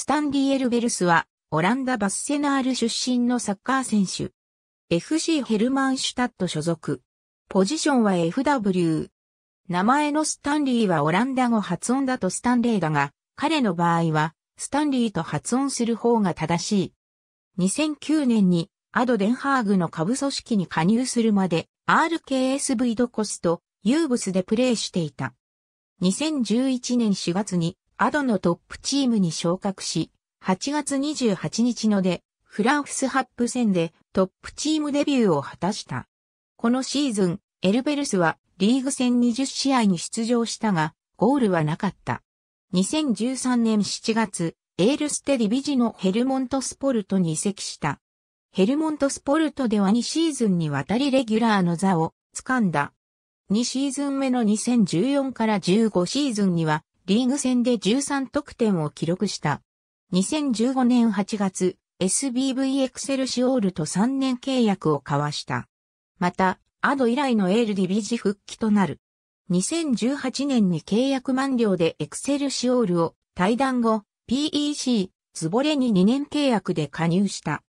スタンリー・エルベルスは、オランダ・バスセナール出身のサッカー選手。FC ヘルマンシュタット所属。ポジションは FW。名前のスタンリーはオランダ語発音だとスタンレーだが、彼の場合は、スタンリーと発音する方が正しい。2009年に、アド・デンハーグの下部組織に加入するまで、RKSV ドコスとユーブスでプレーしていた。2011年4月にアドのトップチームに昇格し、8月28日ので、フランスハップ戦でトップチームデビューを果たした。このシーズン、エルベルスはリーグ戦20試合に出場したが、ゴールはなかった。2013年7月、エールステディビジのヘルモントスポルトに移籍した。ヘルモントスポルトでは2シーズンにわたりレギュラーの座を掴んだ。2シーズン目の2014から15シーズンにはリーグ戦で13得点を記録した。2015年8月、SBV エクセルシオールと3年契約を交わした。また、アド以来のエールディビジ復帰となる。2018年に契約満了でエクセルシオールを退団後、PEC、ズボレに2年契約で加入した。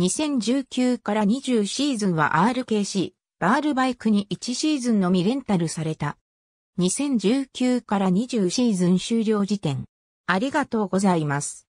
2019から20シーズンは RKC、バールバイクに1シーズンのみレンタルされた。2019から20シーズン終了時点。ありがとうございます。